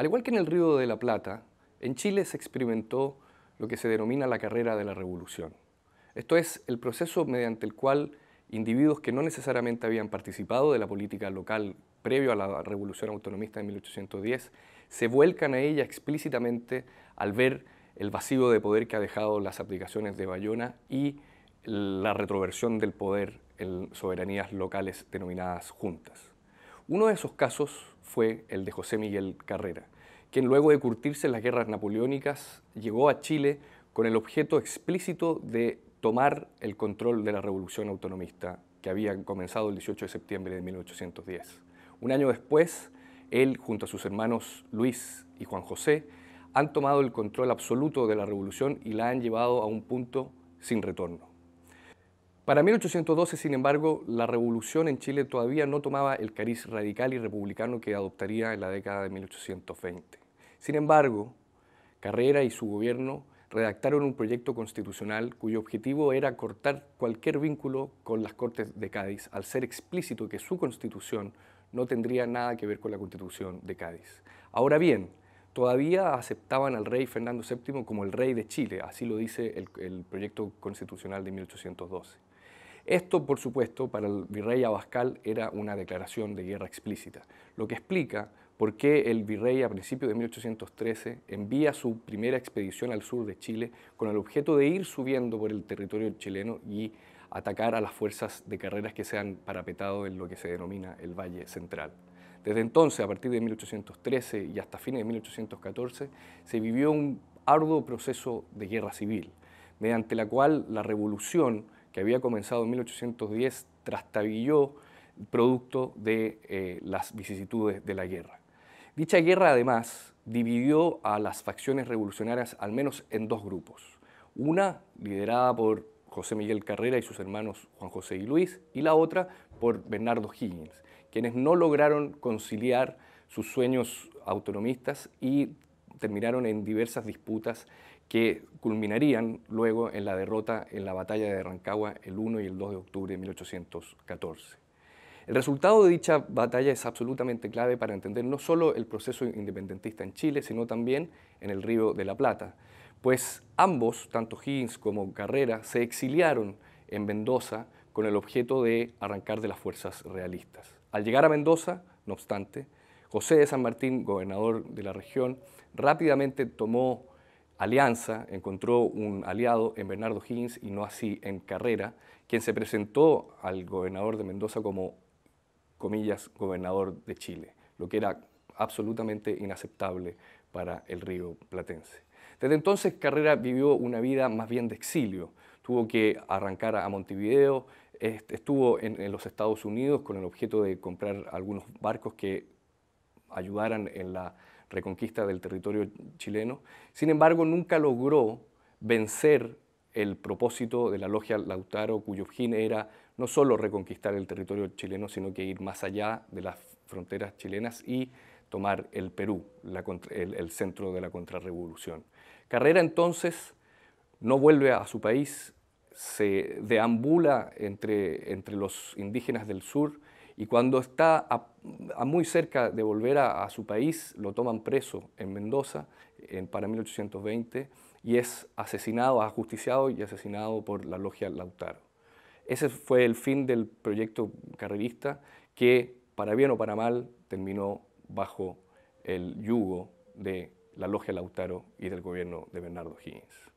Al igual que en el Río de la Plata, en Chile se experimentó lo que se denomina la carrera de la revolución. Esto es el proceso mediante el cual individuos que no necesariamente habían participado de la política local previo a la revolución autonomista de 1810 se vuelcan a ella explícitamente al ver el vacío de poder que ha dejado las abdicaciones de Bayona y la retroversión del poder en soberanías locales denominadas juntas. Uno de esos casos fue el de José Miguel Carrera, quien luego de curtirse las guerras napoleónicas llegó a Chile con el objeto explícito de tomar el control de la revolución autonomista que había comenzado el 18 de septiembre de 1810. Un año después, él, junto a sus hermanos Luis y Juan José, han tomado el control absoluto de la revolución y la han llevado a un punto sin retorno. Para 1812, sin embargo, la revolución en Chile todavía no tomaba el cariz radical y republicano que adoptaría en la década de 1820. Sin embargo, Carrera y su gobierno redactaron un proyecto constitucional cuyo objetivo era cortar cualquier vínculo con las Cortes de Cádiz, al ser explícito que su constitución no tendría nada que ver con la constitución de Cádiz. Ahora bien, todavía aceptaban al rey Fernando VII como el rey de Chile, así lo dice el, el proyecto constitucional de 1812. Esto, por supuesto, para el virrey Abascal era una declaración de guerra explícita, lo que explica por qué el virrey a principios de 1813 envía su primera expedición al sur de Chile con el objeto de ir subiendo por el territorio chileno y atacar a las fuerzas de carreras que se han parapetado en lo que se denomina el Valle Central. Desde entonces, a partir de 1813 y hasta fines de 1814, se vivió un arduo proceso de guerra civil, mediante la cual la revolución que había comenzado en 1810, trastabilló producto de eh, las vicisitudes de la guerra. Dicha guerra, además, dividió a las facciones revolucionarias al menos en dos grupos. Una liderada por José Miguel Carrera y sus hermanos Juan José y Luis, y la otra por Bernardo Higgins, quienes no lograron conciliar sus sueños autonomistas y terminaron en diversas disputas que culminarían luego en la derrota en la batalla de Rancagua el 1 y el 2 de octubre de 1814. El resultado de dicha batalla es absolutamente clave para entender no solo el proceso independentista en Chile, sino también en el Río de la Plata, pues ambos, tanto Higgins como Carrera, se exiliaron en Mendoza con el objeto de arrancar de las fuerzas realistas. Al llegar a Mendoza, no obstante, José de San Martín, gobernador de la región, rápidamente tomó alianza, encontró un aliado en Bernardo Higgins y no así en Carrera, quien se presentó al gobernador de Mendoza como, comillas, gobernador de Chile, lo que era absolutamente inaceptable para el río Platense. Desde entonces Carrera vivió una vida más bien de exilio, tuvo que arrancar a Montevideo, estuvo en, en los Estados Unidos con el objeto de comprar algunos barcos que ayudaran en la reconquista del territorio chileno. Sin embargo, nunca logró vencer el propósito de la logia Lautaro, cuyo fin era no solo reconquistar el territorio chileno, sino que ir más allá de las fronteras chilenas y tomar el Perú, el, centro de la contrarrevolución. Carrera entonces no vuelve a su país, se deambula entre, entre los indígenas del sur y cuando está muy cerca de volver a, su país, lo toman preso en Mendoza en, para 1820 y es asesinado, ajusticiado y asesinado por la logia Lautaro. Ese fue el fin del proyecto carrerista que, para bien o para mal, terminó bajo el yugo de la logia Lautaro y del gobierno de Bernardo Higgins.